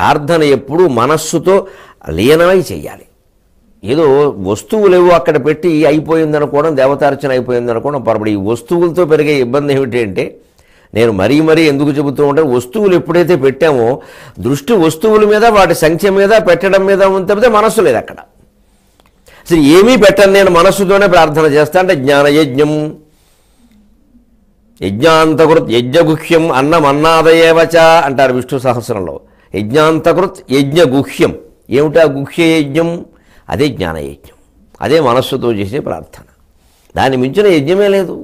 ప్రార్థన ఎప్పుడు మనస్సుతో లీనమై చేయాలి ఏదో వస్తువులేవో అక్కడ పెట్టి అయిపోయిందనుకోవడం దేవతార్చన అయిపోయిందనుకోవడం పొరపడి ఈ వస్తువులతో పెరిగే ఇబ్బంది ఏమిటి అంటే నేను మరీ మరీ ఎందుకు చెబుతూ ఉంటే వస్తువులు ఎప్పుడైతే పెట్టామో దృష్టి వస్తువుల మీద వాటి సంఖ్య మీద పెట్టడం మీద ఉంటే మనస్సు లేదు అక్కడ అసలు ఏమీ పెట్టను నేను మనస్సుతోనే ప్రార్థన చేస్తా అంటే జ్ఞానయజ్ఞం యజ్ఞాంతకృత్ యజ్ఞగుహ్యం అన్నం అన్నాదయేవచ అంటారు విష్ణు సహస్రంలో యజ్ఞాంతకృత్ యజ్ఞ గుహ్యం ఏమిటా గుహ్య యజ్ఞం అదే జ్ఞానయజ్ఞం అదే మనస్సుతో చేసే ప్రార్థన దాన్ని మించిన యజ్ఞమే లేదు